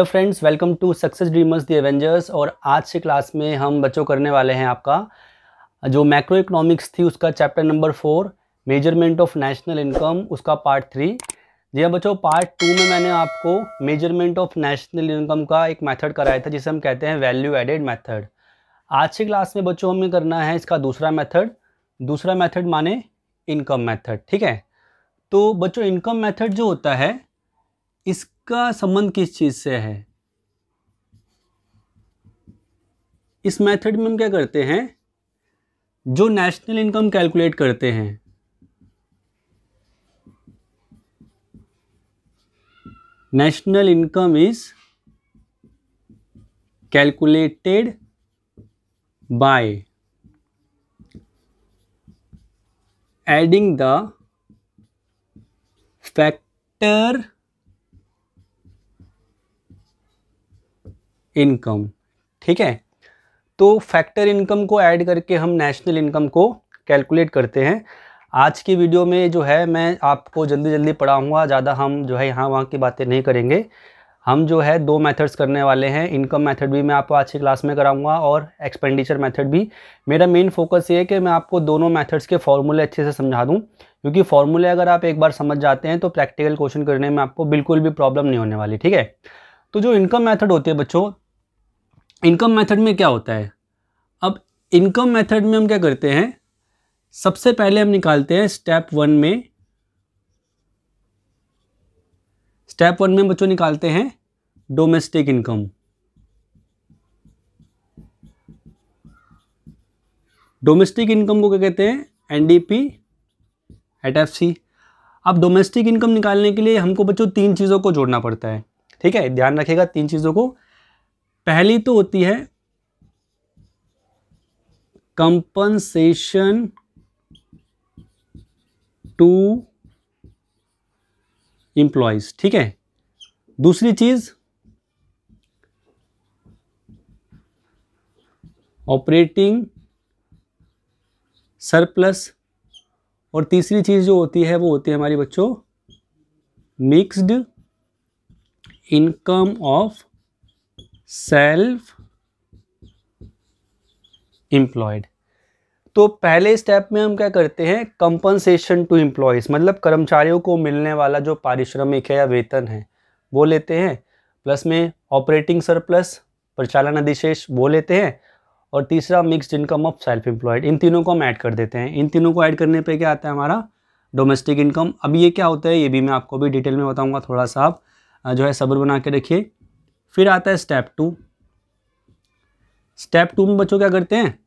hello friends welcome to success dreamers the Avengers और आज से क्लास में हम बच्चों करने वाले हैं आपका जो मैक्रो इकोनॉमिक्स थी उसका chapter number four measurement of national income उसका पार्ट थ्री जी हाँ बच्चों पार्ट टू में मैंने आपको मेजरमेंट ऑफ नेशनल इनकम का एक मेथड कराया था जिसे हम कहते हैं वैल्यू एडेड मैथड आज से क्लास में बच्चों हमें करना है इसका दूसरा मैथड दूसरा मैथड माने इनकम मैथड ठीक है तो बच्चों इनकम मैथड जो होता है इस का संबंध किस चीज़ से है इस मेथड में हम क्या करते हैं जो नेशनल इनकम कैलकुलेट करते हैं national income is calculated by adding the factor income ठीक है तो फैक्टर इनकम को ऐड करके हम नेशनल इनकम को कैलकुलेट करते हैं आज की वीडियो में जो है मैं आपको जल्दी जल्दी पढ़ाऊँगा ज़्यादा हम जो है यहाँ वहाँ की बातें नहीं करेंगे हम जो है दो मेथड्स करने वाले हैं इनकम मेथड भी मैं आपको आज की क्लास में कराऊंगा और एक्सपेंडिचर मेथड भी मेरा मेन फोकस ये है कि मैं आपको दोनों मेथड्स के फॉर्मूले अच्छे से समझा दूं क्योंकि फॉर्मूले अगर आप एक बार समझ जाते हैं तो प्रैक्टिकल क्वेश्चन करने में आपको बिल्कुल भी प्रॉब्लम नहीं होने वाली ठीक है तो जो इनकम मैथड होती है बच्चों इनकम मेथड में क्या होता है अब इनकम मेथड में हम क्या करते हैं सबसे पहले हम निकालते हैं स्टेप वन में स्टेप वन में बच्चों निकालते हैं डोमेस्टिक इनकम डोमेस्टिक इनकम को क्या कहते हैं एनडीपी एट एफ सी अब डोमेस्टिक इनकम निकालने के लिए हमको बच्चों तीन चीज़ों को जोड़ना पड़ता है ठीक है ध्यान रखिएगा तीन चीज़ों को पहली तो होती है कंपनसेशन टू इंप्लॉयज ठीक है दूसरी चीज ऑपरेटिंग सरप्लस और तीसरी चीज़ जो होती है वो होती है हमारी बच्चों mixed income of self employed तो पहले स्टेप में हम क्या करते हैं कंपनसेशन टू एम्प्लॉयज़ मतलब कर्मचारियों को मिलने वाला जो पारिश्रमिक है या वेतन है वो लेते हैं प्लस में ऑपरेटिंग सरप्लस प्रचालन अधिशेष वो लेते हैं और तीसरा mixed income of self employed इन तीनों को हम ऐड कर देते हैं इन तीनों को ऐड करने पे क्या आता है हमारा डोमेस्टिक इनकम अब ये क्या होता है ये भी मैं आपको भी डिटेल में बताऊँगा थोड़ा सा आप जो है सब्र बना के रखिए फिर आता है स्टेप टू स्टेप टू में बच्चों क्या करते हैं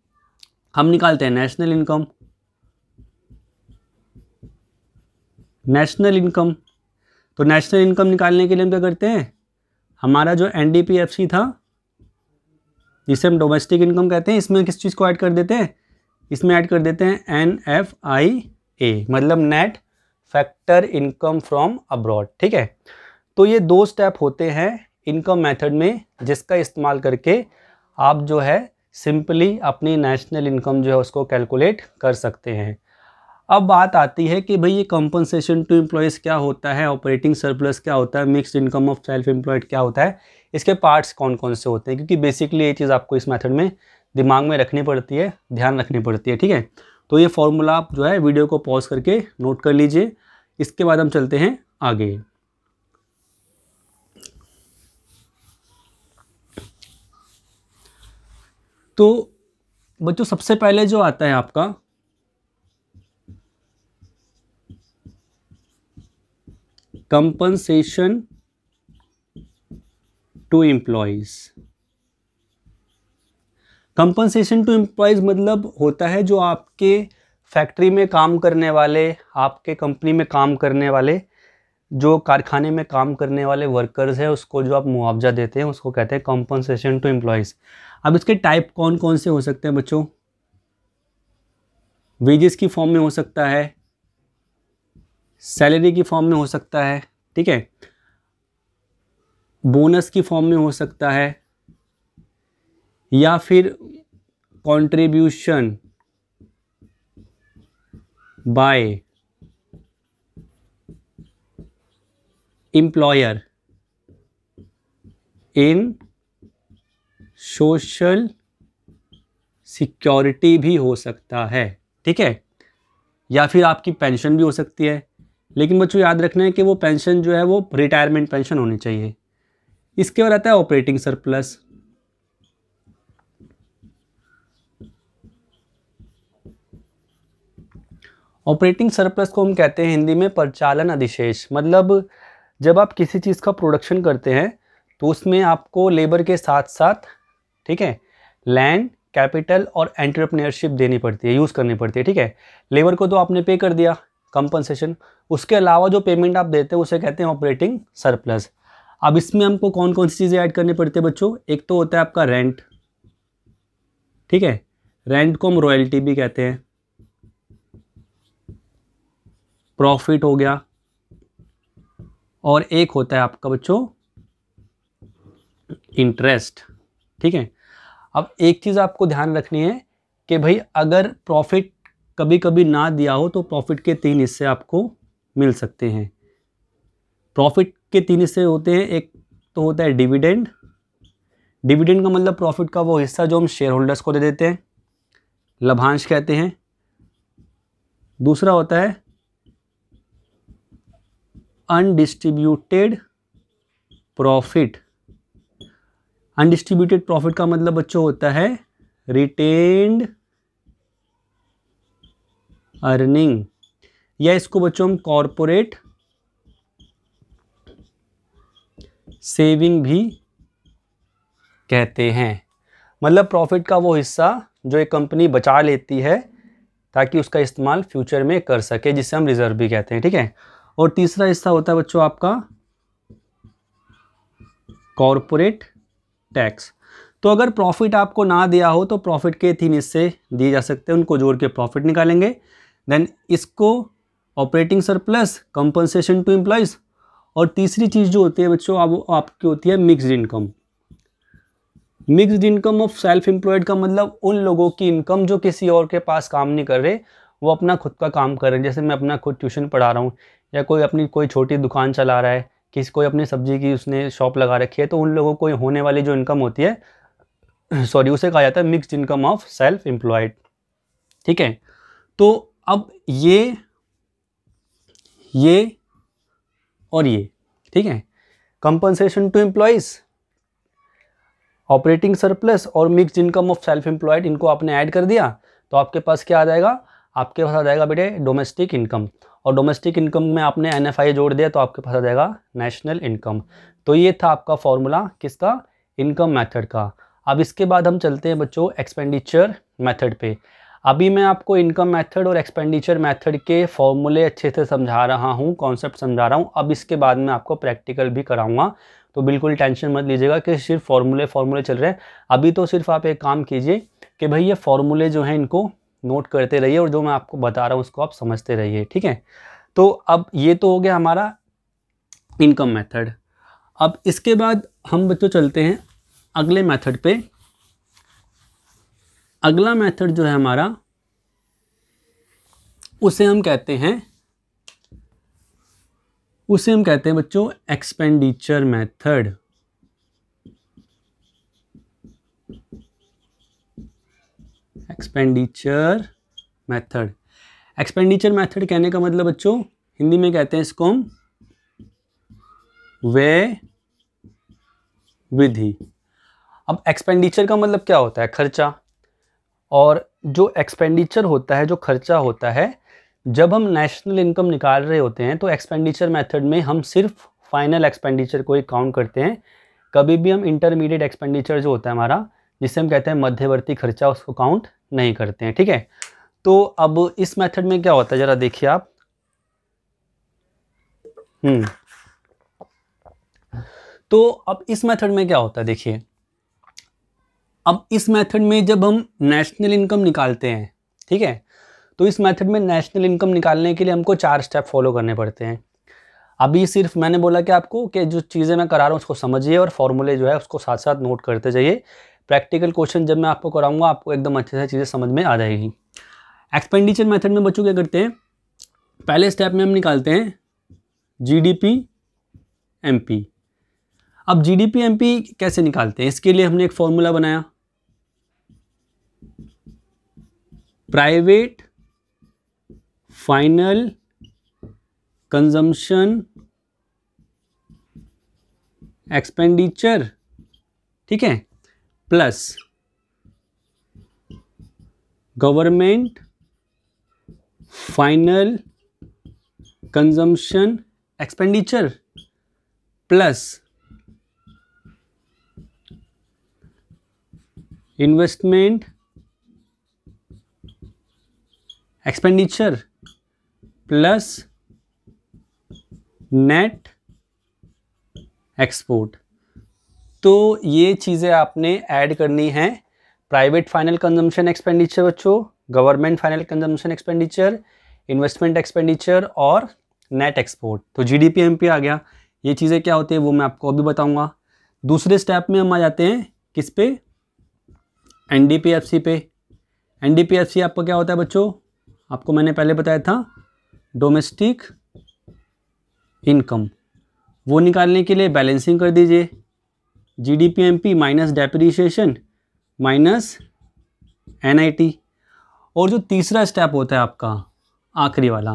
हम निकालते हैं नेशनल इनकम नेशनल इनकम तो नेशनल इनकम निकालने के लिए हम क्या करते हैं हमारा जो एनडीपीएफसी था जिसे हम डोमेस्टिक इनकम कहते हैं इसमें किस चीज़ को ऐड कर देते हैं इसमें ऐड कर देते हैं एन एफ आई ए मतलब net factor income from abroad ठीक है तो ये दो स्टेप होते हैं इनकम मेथड में जिसका इस्तेमाल करके आप जो है सिंपली अपनी नेशनल इनकम जो है उसको कैलकुलेट कर सकते हैं अब बात आती है कि भाई ये कंपनसेशन टू एम्प्लॉयज़ क्या होता है ऑपरेटिंग सरप्लस क्या होता है mixed income of self employed क्या होता है इसके पार्ट्स कौन कौन से होते हैं क्योंकि बेसिकली ये चीज़ आपको इस मेथड में दिमाग में रखनी पड़ती है ध्यान रखनी पड़ती है ठीक है तो ये फॉर्मूला आप जो है वीडियो को पॉज करके नोट कर लीजिए इसके बाद हम चलते हैं आगे तो बच्चों तो सबसे पहले जो आता है आपका compensation to employees compensation to employees मतलब होता है जो आपके फैक्ट्री में काम करने वाले आपके कंपनी में काम करने वाले जो कारखाने में काम करने वाले वर्कर्स हैं उसको जो आप मुआवजा देते हैं उसको कहते हैं कॉम्पनसेशन टू एम्प्लॉयज़ अब इसके टाइप कौन कौन से हो सकते हैं बच्चों वेजेस की फॉर्म में हो सकता है सैलरी की फॉर्म में हो सकता है ठीक है बोनस की फॉर्म में हो सकता है या फिर contribution by employer in social security भी हो सकता है ठीक है या फिर आपकी पेंशन भी हो सकती है लेकिन बच्चों याद रखना है कि वो पेंशन जो है वो रिटायरमेंट पेंशन होनी चाहिए इसके बाद आता है ऑपरेटिंग सरप्लस ऑपरेटिंग सरप्लस को हम कहते हैं हिंदी में परिचालन अधिशेष मतलब जब आप किसी चीज़ का प्रोडक्शन करते हैं तो उसमें आपको लेबर के साथ साथ ठीक है लैंड कैपिटल और एंटरप्रेन्योरशिप देनी पड़ती है यूज़ करनी पड़ती है ठीक है लेबर को तो आपने पे कर दिया कंपनसेशन उसके अलावा जो पेमेंट आप देते हैं उसे कहते हैं ऑपरेटिंग सरप्लस अब इसमें हमको कौन कौन सी चीज़ें ऐड करनी पड़ती है बच्चों एक तो होता है आपका रेंट ठीक है रेंट को हम रॉयल्टी भी कहते हैं प्रॉफिट हो गया और एक होता है आपका बच्चों इंटरेस्ट ठीक है अब एक चीज़ आपको ध्यान रखनी है कि भाई अगर प्रॉफिट कभी कभी ना दिया हो तो प्रॉफिट के तीन हिस्से आपको मिल सकते हैं प्रॉफिट के तीन हिस्से होते हैं एक तो होता है डिविडेंड डिविडेंड का मतलब प्रॉफिट का वो हिस्सा जो हम शेयर होल्डर्स को दे देते हैं लाभांश कहते हैं दूसरा होता है अनडिस्ट्रीब्यूटेड प्रॉफिट अनडिस्ट्रीब्यूटेड प्रॉफिट का मतलब बच्चों होता है रिटेन्ड अर्निंग या इसको बच्चों हम कॉरपोरेट सेविंग भी कहते हैं मतलब प्रॉफिट का वो हिस्सा जो एक कंपनी बचा लेती है ताकि उसका इस्तेमाल फ्यूचर में कर सके जिसे हम रिजर्व भी कहते हैं ठीक है और तीसरा हिस्सा होता है बच्चों आपका कॉरपोरेट टैक्स तो अगर प्रॉफिट आपको ना दिया हो तो प्रॉफिट के तीन हिस्से दिए जा सकते हैं उनको जोड़ के प्रॉफिट निकालेंगे देन इसको operating surplus compensation to employees और तीसरी चीज़ जो होती है बच्चों अब आपकी होती है mixed income mixed income of self employed का मतलब उन लोगों की इनकम जो किसी और के पास काम नहीं कर रहे वो अपना खुद का काम कर रहे हैं जैसे मैं अपना खुद ट्यूशन पढ़ा रहा हूँ या कोई अपनी कोई छोटी दुकान चला रहा है किसी कोई अपनी सब्जी की उसने शॉप लगा रखी है तो उन लोगों को होने वाली जो इनकम होती है सॉरी उसे कहा जाता है mixed income of self employed ठीक है तो अब ये ये और ये ठीक है compensation to employees operating surplus और mixed income of self employed इनको आपने ऐड कर दिया तो आपके पास क्या आ जाएगा आपके पास आ जाएगा बेटे डोमेस्टिक इनकम और डोमेस्टिक इनकम में आपने एन जोड़ दिया तो आपके पास आ जाएगा नेशनल इनकम तो ये था आपका फॉर्मूला किसका इनकम मेथड का अब इसके बाद हम चलते हैं बच्चों एक्सपेंडिचर मेथड पे अभी मैं आपको इनकम मेथड और एक्सपेंडिचर मेथड के फॉर्मूले अच्छे से समझा रहा हूँ कॉन्सेप्ट समझा रहा हूँ अब इसके बाद मैं आपको प्रैक्टिकल भी कराऊंगा तो बिल्कुल टेंशन मत लीजिएगा कि सिर्फ फॉर्मूले फॉर्मूले चल रहे हैं अभी तो सिर्फ आप एक काम कीजिए कि भाई ये फॉर्मूले जो हैं इनको नोट करते रहिए और जो मैं आपको बता रहा हूँ उसको आप समझते रहिए ठीक है तो अब ये तो हो गया हमारा इनकम मेथड अब इसके बाद हम बच्चों चलते हैं अगले मेथड पे अगला मेथड जो है हमारा उसे हम कहते हैं उसे हम कहते हैं बच्चों expenditure method expenditure method expenditure method कहने का मतलब बच्चों हिंदी में कहते हैं इसको हम वे विधि अब एक्सपेंडिचर का मतलब क्या होता है खर्चा और जो एक्सपेंडिचर होता है जो खर्चा होता है जब हम नेशनल इनकम निकाल रहे होते हैं तो एक्सपेंडिचर मेथड में हम सिर्फ फाइनल एक्सपेंडिचर को ही काउंट करते हैं कभी भी हम इंटरमीडिएट एक्सपेंडिचर जो होता है हमारा जिसे हम कहते हैं मध्यवर्ती खर्चा उसको काउंट नहीं करते हैं ठीक है तो अब इस मेथड में क्या होता है ज़रा देखिए आप हम्म तो अब इस मेथड में क्या होता है देखिए अब इस मेथड में जब हम नेशनल इनकम निकालते हैं ठीक है तो इस मेथड में नेशनल इनकम निकालने के लिए हमको चार स्टेप फॉलो करने पड़ते हैं अभी सिर्फ मैंने बोला कि आपको कि जो चीज़ें मैं करा रहा हूँ उसको समझिए और फॉर्मूले जो है उसको साथ साथ नोट करते जाइए प्रैक्टिकल क्वेश्चन जब मैं आपको कराऊंगा आपको एकदम अच्छे से चीज़ें समझ में आ जाएगी एक्सपेंडिचर मेथड में बच्चों क्या करते हैं पहले स्टेप में हम निकालते हैं जी डी अब जी डी कैसे निकालते हैं इसके लिए हमने एक फॉर्मूला बनाया प्राइवेट फाइनल कंजम्पशन एक्सपेंडिचर ठीक है plus government final consumption expenditure plus investment expenditure plus net export तो ये चीज़ें आपने ऐड करनी है प्राइवेट फाइनल कंजम्पशन एक्सपेंडिचर बच्चों government final consumption expenditure investment expenditure और नेट एक्सपोर्ट तो जी डी पी एम आ गया ये चीज़ें क्या होती है वो मैं आपको अभी बताऊँगा दूसरे स्टेप में हम आ जाते हैं किस पे N D P F C पे N D P F C आपका क्या होता है बच्चों आपको मैंने पहले बताया था डोमेस्टिक इनकम वो निकालने के लिए बैलेंसिंग कर दीजिए G D P M P minus depreciation minus N I T और जो तीसरा स्टेप होता है आपका आखिरी वाला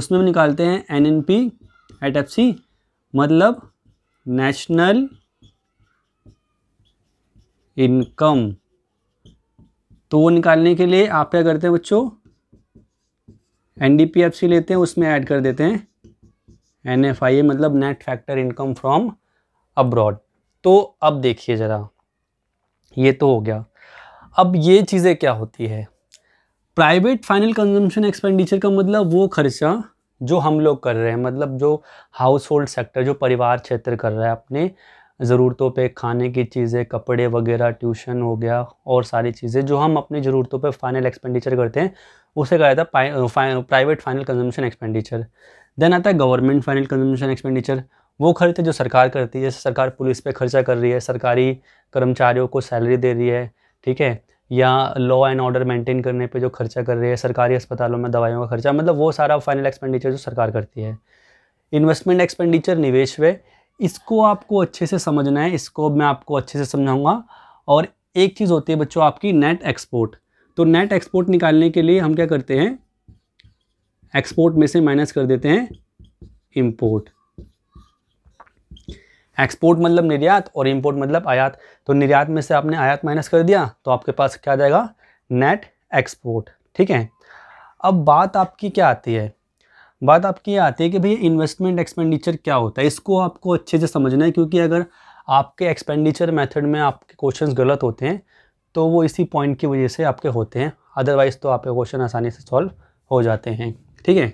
उसमें भी निकालते हैं N N P at F C मतलब नेशनल इनकम तो वो निकालने के लिए आप क्या करते हैं बच्चों N D P F C लेते हैं उसमें ऐड कर देते हैं एन एफ आई ए मतलब net factor income from abroad तो अब देखिए ज़रा ये तो हो गया अब ये चीज़ें क्या होती है प्राइवेट फाइनल कंजम्पशन एक्सपेंडिचर का मतलब वो खर्चा जो हम लोग कर रहे हैं मतलब जो हाउस होल्ड सेक्टर जो परिवार क्षेत्र कर रहा है अपने ज़रूरतों पे खाने की चीज़ें कपड़े वगैरह ट्यूशन हो गया और सारी चीज़ें जो हम अपनी ज़रूरतों पे फाइनल एक्सपेंडिचर करते हैं उसे कहा जाता है private final consumption expenditure then आता है गवर्नमेंट फाइनल कंजम्पशन एक्सपेंडिचर वो खर्च जो सरकार करती है जैसे सरकार पुलिस पे खर्चा कर रही है सरकारी कर्मचारियों को सैलरी दे रही है ठीक है या लॉ एंड ऑर्डर मेंटेन करने पे जो खर्चा कर रही है सरकारी अस्पतालों में दवाइयों का खर्चा मतलब वो सारा फाइनल एक्सपेंडिचर जो सरकार करती है इन्वेस्टमेंट एक्सपेंडिचर निवेश वे इसको आपको अच्छे से समझना है इसको मैं आपको अच्छे से समझाऊँगा और एक चीज़ होती है बच्चों आपकी नेट एक्सपोर्ट तो नेट एक्सपोर्ट निकालने के लिए हम क्या करते हैं एक्सपोर्ट में से माइनस कर देते हैं इम्पोर्ट एक्सपोर्ट मतलब निर्यात और इम्पोर्ट मतलब आयात तो निर्यात में से आपने आयात माइनस कर दिया तो आपके पास क्या आ जाएगा नेट एक्सपोर्ट ठीक है अब बात आपकी क्या आती है बात आपकी ये आती है कि भैया इन्वेस्टमेंट एक्सपेंडिचर क्या होता है इसको आपको अच्छे से समझना है क्योंकि अगर आपके एक्सपेंडिचर मेथड में आपके क्वेश्चंस गलत होते हैं तो वो इसी पॉइंट की वजह से आपके होते हैं अदरवाइज़ तो आपके क्वेश्चन आसानी से सॉल्व हो जाते हैं ठीक है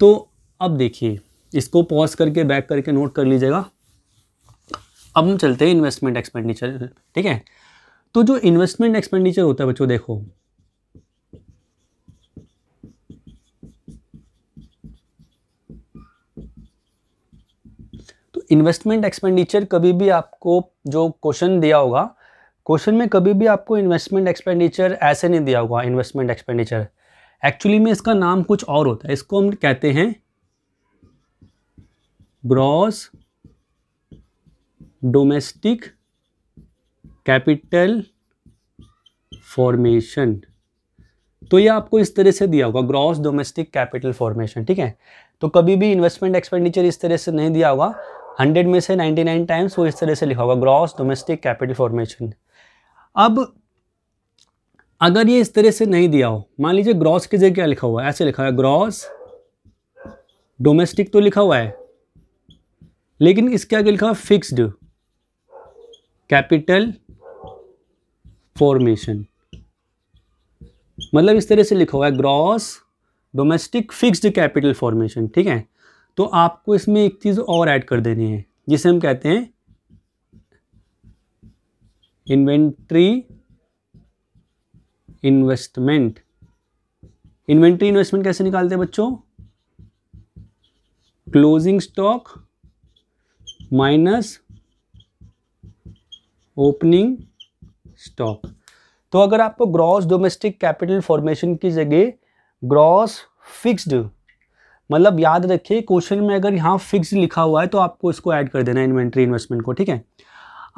तो अब देखिए इसको पॉज करके बैक करके नोट कर लीजिएगा अब हम चलते हैं इन्वेस्टमेंट एक्सपेंडिचर ठीक है तो जो इन्वेस्टमेंट एक्सपेंडिचर होता है बच्चों देखो तो इन्वेस्टमेंट एक्सपेंडिचर कभी भी आपको जो क्वेश्चन दिया होगा क्वेश्चन में कभी भी आपको इन्वेस्टमेंट एक्सपेंडिचर ऐसे नहीं दिया होगा इन्वेस्टमेंट एक्सपेंडिचर एक्चुअली में इसका नाम कुछ और होता है इसको हम कहते हैं ग्रॉस डोमेस्टिक कैपिटल फॉर्मेशन तो ये आपको इस तरह से दिया होगा ग्रॉस डोमेस्टिक कैपिटल फॉर्मेशन ठीक है तो कभी भी इन्वेस्टमेंट एक्सपेंडिचर इस तरह से नहीं दिया होगा 100 में से 99 टाइम्स वो इस तरह से लिखा होगा ग्रॉस डोमेस्टिक कैपिटल फॉर्मेशन अब अगर ये इस तरह से नहीं दिया हो मान लीजिए ग्रॉस की जगह क्या लिखा हुआ है ऐसे लिखा हुआ है ग्रॉस डोमेस्टिक तो लिखा हुआ है लेकिन इसके आगे लिखा हुआ फिक्स्ड कैपिटल फॉर्मेशन मतलब इस तरह से लिखा हुआ है gross domestic fixed capital formation ठीक है तो आपको इसमें एक चीज़ और ऐड कर देनी है जिसे हम कहते हैं इन्वेंट्री इन्वेस्टमेंट इन्वेंट्री इन्वेस्टमेंट कैसे निकालते हैं बच्चों closing stock minus opening stock तो अगर आपको ग्रॉस डोमेस्टिक कैपिटल फॉर्मेशन की जगह ग्रॉस फिक्स्ड मतलब याद रखिए क्वेश्चन में अगर यहाँ फिक्स्ड लिखा हुआ है तो आपको इसको ऐड कर देना इन्वेंट्री इन्वेस्टमेंट को ठीक है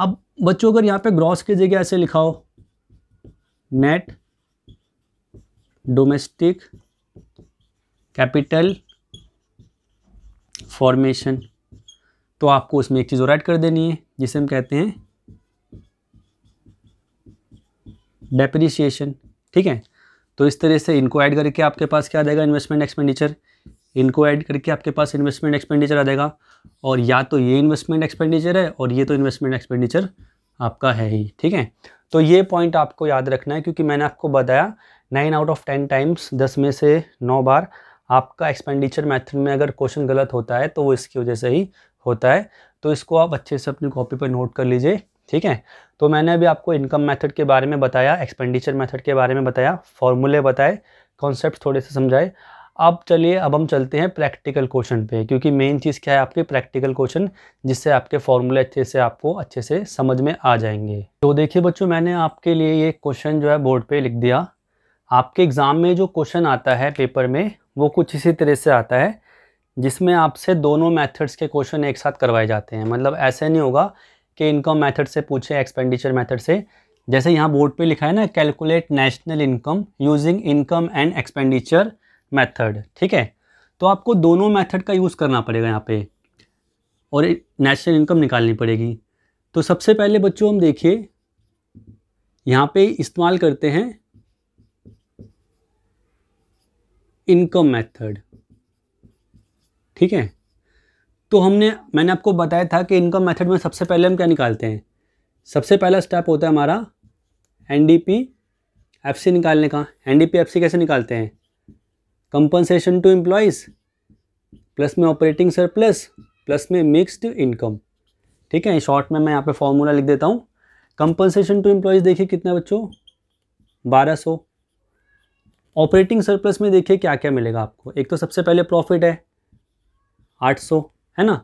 अब बच्चों अगर यहाँ पे ग्रॉस की जगह ऐसे लिखा हो नेट डोमेस्टिक कैपिटल फॉर्मेशन तो आपको उसमें एक चीज़ और ऐड कर देनी है जिसे हम कहते हैं डेप्रिसिएशन ठीक है तो इस तरह से इनको ऐड करके आपके पास क्या आ जाएगा इन्वेस्टमेंट एक्सपेंडिचर इनको ऐड करके आपके पास इन्वेस्टमेंट एक्सपेंडिचर आ जाएगा और या तो ये इन्वेस्टमेंट एक्सपेंडिचर है और ये तो इन्वेस्टमेंट एक्सपेंडिचर आपका है ही ठीक है तो ये पॉइंट आपको याद रखना है क्योंकि मैंने आपको बताया nine out of ten times दस में से नौ बार आपका एक्सपेंडिचर मैथड में अगर क्वेश्चन गलत होता है तो वो इसकी वजह से ही होता है तो इसको आप अच्छे से अपनी कॉपी पर नोट कर लीजिए ठीक है तो मैंने अभी आपको इनकम मेथड के बारे में बताया एक्सपेंडिचर मेथड के बारे में बताया फॉर्मूले बताए कॉन्सेप्ट थोड़े से समझाए अब चलिए अब हम चलते हैं प्रैक्टिकल क्वेश्चन पे क्योंकि मेन चीज़ क्या है आपके प्रैक्टिकल क्वेश्चन जिससे आपके फॉर्मूले अच्छे से आपको अच्छे से समझ में आ जाएंगे तो देखिए बच्चों मैंने आपके लिए ये क्वेश्चन जो है बोर्ड पे लिख दिया आपके एग्ज़ाम में जो क्वेश्चन आता है पेपर में वो कुछ इसी तरह से आता है जिसमें आपसे दोनों मैथड्स के क्वेश्चन एक साथ करवाए जाते हैं मतलब ऐसे नहीं होगा कि इनकम मेथड से पूछे एक्सपेंडिचर मेथड से जैसे यहाँ बोर्ड पे लिखा है ना calculate national income using income and expenditure method ठीक है तो आपको दोनों मेथड का यूज़ करना पड़ेगा यहाँ पे और नेशनल इनकम निकालनी पड़ेगी तो सबसे पहले बच्चों हम देखिए यहाँ पे इस्तेमाल करते हैं इनकम मेथड ठीक है तो हमने मैंने आपको बताया था कि इनकम मेथड में सबसे पहले हम क्या निकालते हैं सबसे पहला स्टेप होता है हमारा N D P F C निकालने का N D P F C कैसे निकालते हैं कंपनसेशन टू एम्प्लॉयज़ प्लस में ऑपरेटिंग सरप्लस प्लस में मिक्स्ड इनकम ठीक है शॉर्ट में मैं यहाँ पे फॉर्मूला लिख देता हूँ कंपनसेशन टू एम्प्लॉयज़ देखिए कितना बच्चों बारह सौ ऑपरेटिंग सरप्लस में देखिए क्या क्या मिलेगा आपको एक तो सबसे पहले प्रॉफिट है आठ सौ है ना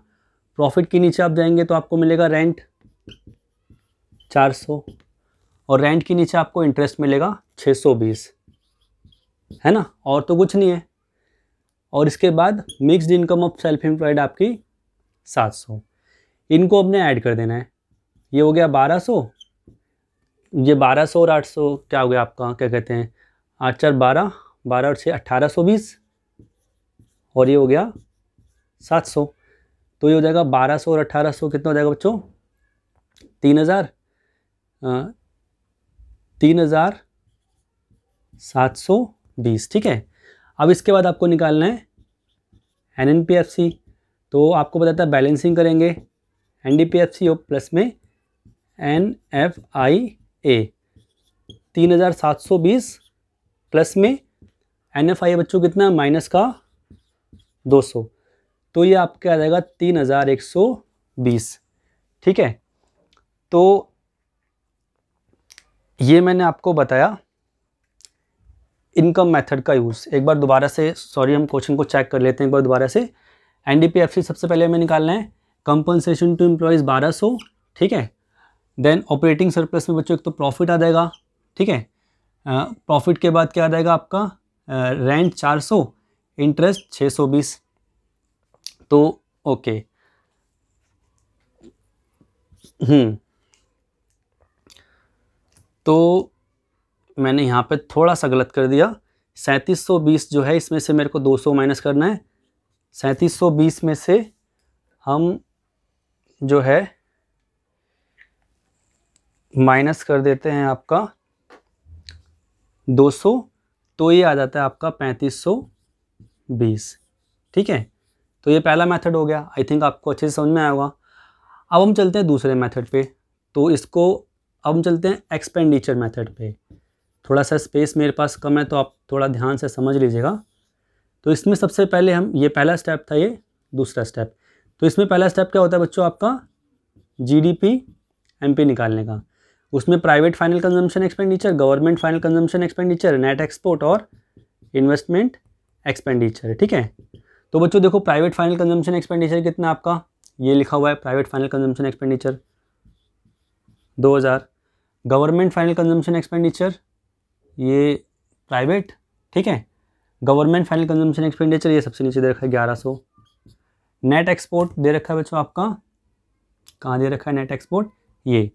प्रॉफिट के नीचे आप जाएंगे तो आपको मिलेगा रेंट 400 और रेंट के नीचे आपको इंटरेस्ट मिलेगा 620 है ना और तो कुछ नहीं है और इसके बाद mixed income of self employed आपकी 700 इनको अपने ऐड कर देना है ये हो गया 1200 ये 1200 और 800 क्या हो गया आपका क्या कहते हैं आठ चार बारह बारह और छः अट्ठारह सौ बीस और ये हो गया सात सौ तो ये हो जाएगा बारह सौ और अट्ठारह सौ कितना हो जाएगा बच्चों तीन हज़ार तीन हज़ार सात सौ बीस ठीक है अब इसके बाद आपको निकालना है N N P F C तो आपको बताता है बैलेंसिंग करेंगे N D P F C और प्लस में एन एफ आई ए तीन हज़ार सात सौ बीस प्लस में एन एफ आई बच्चों कितना माइनस का दो सौ तो ये आपका आ जाएगा तीन हज़ार एक सौ बीस ठीक है तो ये मैंने आपको बताया इनकम मेथड का यूज़ एक बार दोबारा से सॉरी हम क्वेश्चन को चेक कर लेते हैं एक बार दोबारा से एनडीपीएफसी सबसे पहले हमें निकालना है कंपनसेशन टू एम्प्लॉयज़ बारह सौ ठीक है देन ऑपरेटिंग सरप्लस में बच्चों एक तो प्रॉफिट आ जाएगा ठीक है प्रॉफिट के बाद क्या आ जाएगा आपका रेंट चार सौ इंटरेस्ट छः सौ बीस तो ओके हम्म तो मैंने यहाँ पे थोड़ा सा गलत कर दिया 3720 जो है इसमें से मेरे को 200 माइनस करना है 3720 में से हम जो है माइनस कर देते हैं आपका 200 तो ये आ जाता है आपका 3520 ठीक है तो ये पहला मेथड हो गया आई थिंक आपको अच्छे से समझ में आया होगा अब हम चलते हैं दूसरे मेथड पे तो इसको अब हम चलते हैं एक्सपेंडिचर मेथड पे थोड़ा सा स्पेस मेरे पास कम है तो आप थोड़ा ध्यान से समझ लीजिएगा तो इसमें सबसे पहले हम ये पहला स्टेप था ये दूसरा स्टेप तो इसमें पहला स्टेप क्या होता है बच्चों आपका जी डी निकालने का उसमें private final consumption expenditure government final consumption expenditure net export और इन्वेस्टमेंट एक्सपेंडिचर ठीक है तो बच्चों देखो प्राइवेट फाइनल कंजम्पशन एक्सपेंडिचर कितना आपका ये लिखा हुआ है private final consumption expenditure 2000 government final consumption expenditure ये प्राइवेट ठीक है गवर्नमेंट फाइनल कंजम्पशन एक्सपेंडिचर ये सबसे नीचे दे रखा है ग्यारह सौ नेट एक्सपोर्ट दे रखा है बच्चों आपका कहाँ दे रखा है नेट एक्सपोर्ट ये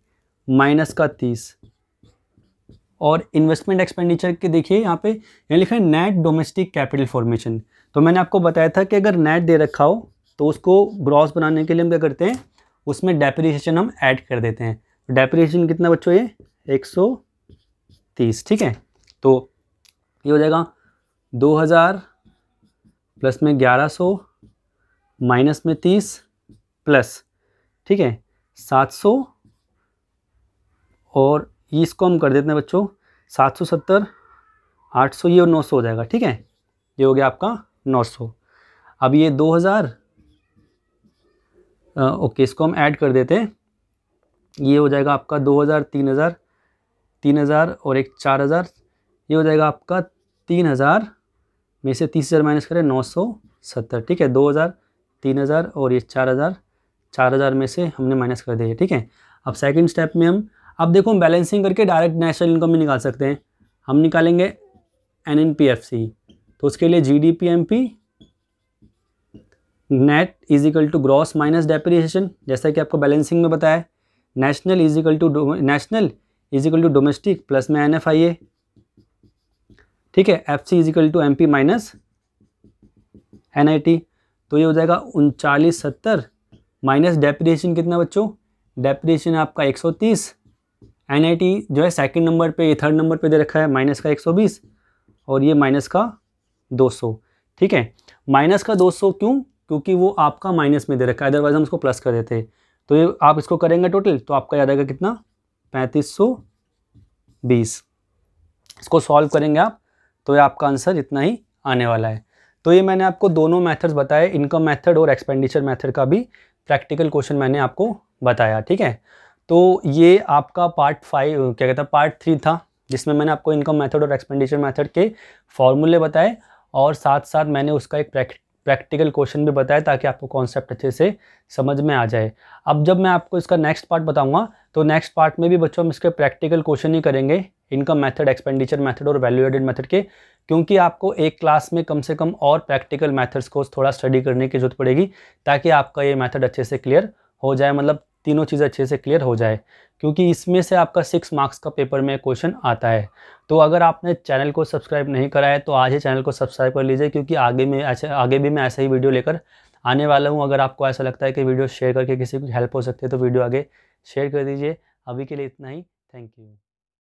माइनस का तीस और इन्वेस्टमेंट एक्सपेंडिचर के देखिए यहाँ पे यहाँ लिखा है नेट डोमेस्टिक कैपिटल फॉर्मेशन तो मैंने आपको बताया था कि अगर नेट दे रखा हो तो उसको ग्रॉस बनाने के लिए हम क्या करते हैं उसमें डेप्रीशन हम ऐड कर देते हैं डेप्रीशिएशन तो कितना बच्चों ये एक सौ तीस ठीक है तो ये हो जाएगा दो हज़ार प्लस में ग्यारह सौ माइनस में तीस प्लस ठीक है सात सौ और इसको हम कर देते हैं बच्चों सात सौ सत्तर आठ सौ ये और नौ सौ हो जाएगा ठीक है ये हो गया आपका नौ सौ अब ये दो हज़ार ओके इसको हम ऐड कर देते हैं ये हो जाएगा आपका दो हज़ार तीन हज़ार तीन हज़ार और एक चार हज़ार ये हो जाएगा आपका तीन हज़ार में से तीस हज़ार माइनस करें नौ सौ सत्तर ठीक है दो हज़ार तीन हज़ार और ये चार हज़ार चार हज़ार में से हमने माइनस कर दिया ठीक है अब सेकंड स्टेप में हम अब देखो हम बैलेंसिंग करके डायरेक्ट नेशनल इनकम भी निकाल सकते हैं हम निकालेंगे N N P F C तो उसके लिए G D P M P net is equal to gross minus depreciation जैसा कि आपको बैलेंसिंग में बताया national is equal to national is equal to domestic plus में एन एफ आई ए ठीक है F C is equal to M P minus N I T तो ये हो जाएगा उनचालीस सत्तर माइनस डेप्रिएशन कितना बच्चों डेप्रिएशन आपका एक सौ तीस एन आई टी जो है सेकेंड नंबर पर थर्ड नंबर पर दे रखा है माइनस का एक सौ बीस और ये माइनस का 200 ठीक है माइनस का 200 क्यों क्योंकि वो आपका माइनस में दे रखा है अदरवाइज हम उसको प्लस कर देते तो ये आप इसको करेंगे टोटल तो आपका याद आएगा कितना पैंतीस सौ बीस इसको सॉल्व करेंगे आप तो ये आपका आंसर इतना ही आने वाला है तो ये मैंने आपको दोनों मेथड्स बताए इनकम मेथड और एक्सपेंडिचर मेथड का भी प्रैक्टिकल क्वेश्चन मैंने आपको बताया ठीक है तो ये आपका पार्ट फाइव क्या कहता है पार्ट थ्री था जिसमें मैंने आपको इनकम मेथड और एक्सपेंडिचर मेथड के फॉर्मूले बताए और साथ साथ मैंने उसका एक प्रैक्टिकल क्वेश्चन भी बताया ताकि आपको कॉन्सेप्ट अच्छे से समझ में आ जाए अब जब मैं आपको इसका नेक्स्ट पार्ट बताऊंगा तो नेक्स्ट पार्ट में भी बच्चों हम इसके प्रैक्टिकल क्वेश्चन ही करेंगे इनकम मेथड एक्सपेंडिचर मेथड और वैल्यू एडेड मेथड के क्योंकि आपको एक क्लास में कम से कम और प्रैक्टिकल मेथड्स को थोड़ा स्टडी करने की जरूरत पड़ेगी ताकि आपका ये मेथड अच्छे से क्लियर हो जाए मतलब तीनों चीज़ अच्छे से क्लियर हो जाए क्योंकि इसमें से आपका सिक्स मार्क्स का पेपर में क्वेश्चन आता है तो अगर आपने चैनल को सब्सक्राइब नहीं करा है तो आज ही चैनल को सब्सक्राइब कर लीजिए क्योंकि आगे में ऐसे आगे भी मैं ऐसा ही वीडियो लेकर आने वाला हूँ अगर आपको ऐसा लगता है कि वीडियो शेयर करके किसी को हेल्प हो सकती है तो वीडियो आगे शेयर कर दीजिए अभी के लिए इतना ही थैंक यू